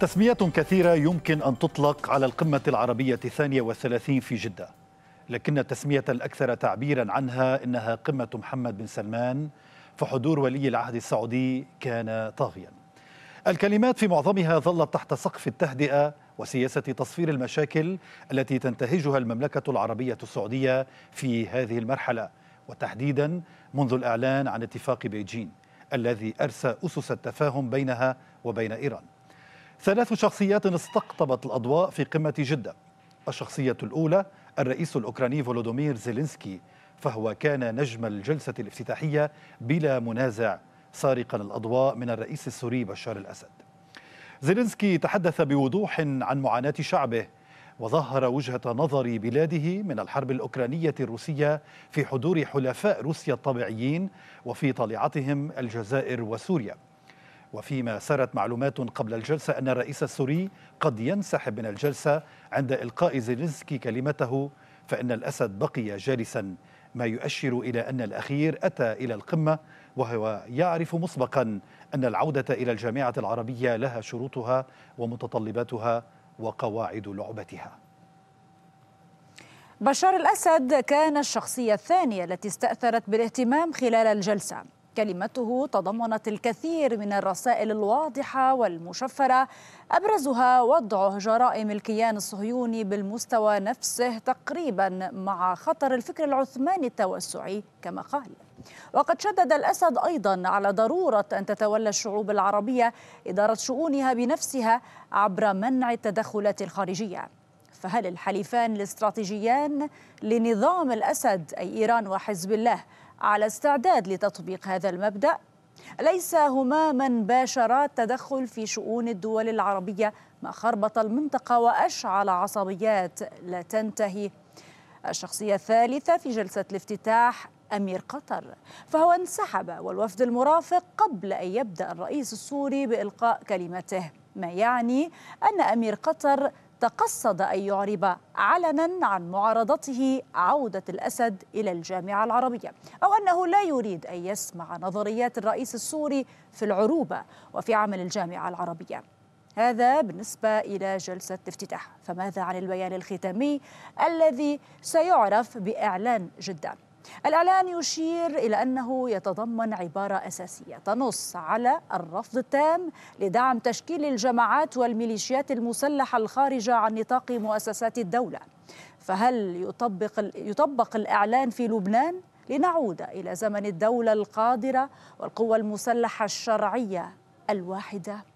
تسميات كثيرة يمكن أن تطلق على القمة العربية الثانية والثلاثين في جدة لكن التسمية الأكثر تعبيرا عنها إنها قمة محمد بن سلمان فحضور ولي العهد السعودي كان طاغيا الكلمات في معظمها ظلت تحت سقف التهدئة وسياسة تصفير المشاكل التي تنتهجها المملكة العربية السعودية في هذه المرحلة وتحديدا منذ الإعلان عن اتفاق بيجين الذي أرسى أسس التفاهم بينها وبين إيران ثلاث شخصيات استقطبت الأضواء في قمة جدة الشخصية الأولى الرئيس الأوكراني فولودومير زيلينسكي فهو كان نجم الجلسة الافتتاحية بلا منازع سارقا الأضواء من الرئيس السوري بشار الأسد زيلينسكي تحدث بوضوح عن معاناة شعبه وظهر وجهة نظر بلاده من الحرب الأوكرانية الروسية في حضور حلفاء روسيا الطبيعيين وفي طليعتهم الجزائر وسوريا وفيما سرت معلومات قبل الجلسة أن الرئيس السوري قد ينسحب من الجلسة عند إلقاء زيلينسكي كلمته فإن الأسد بقي جالسا ما يؤشر إلى أن الأخير أتى إلى القمة وهو يعرف مسبقا أن العودة إلى الجامعة العربية لها شروطها ومتطلباتها وقواعد لعبتها بشار الأسد كان الشخصية الثانية التي استأثرت بالاهتمام خلال الجلسة كلمته تضمنت الكثير من الرسائل الواضحة والمشفرة أبرزها وضعه جرائم الكيان الصهيوني بالمستوى نفسه تقريبا مع خطر الفكر العثماني التوسعي كما قال وقد شدد الأسد أيضا على ضرورة أن تتولى الشعوب العربية إدارة شؤونها بنفسها عبر منع التدخلات الخارجية فهل الحليفان الاستراتيجيان لنظام الأسد أي إيران وحزب الله على استعداد لتطبيق هذا المبدأ ليس هما من باشرا التدخل في شؤون الدول العربية ما خربط المنطقة وأشعل عصبيات لا تنتهي الشخصية الثالثة في جلسة الافتتاح أمير قطر فهو انسحب والوفد المرافق قبل أن يبدأ الرئيس السوري بإلقاء كلمته ما يعني أن أمير قطر تقصد أن يعرب علنا عن معارضته عودة الأسد إلى الجامعة العربية أو أنه لا يريد أن يسمع نظريات الرئيس السوري في العروبة وفي عمل الجامعة العربية هذا بالنسبة إلى جلسة الافتتاح فماذا عن البيان الختامي الذي سيعرف بإعلان جدة؟ الإعلان يشير إلى أنه يتضمن عبارة أساسية تنص على الرفض التام لدعم تشكيل الجماعات والميليشيات المسلحة الخارجة عن نطاق مؤسسات الدولة فهل يطبق, يطبق الإعلان في لبنان؟ لنعود إلى زمن الدولة القادرة والقوى المسلحة الشرعية الواحدة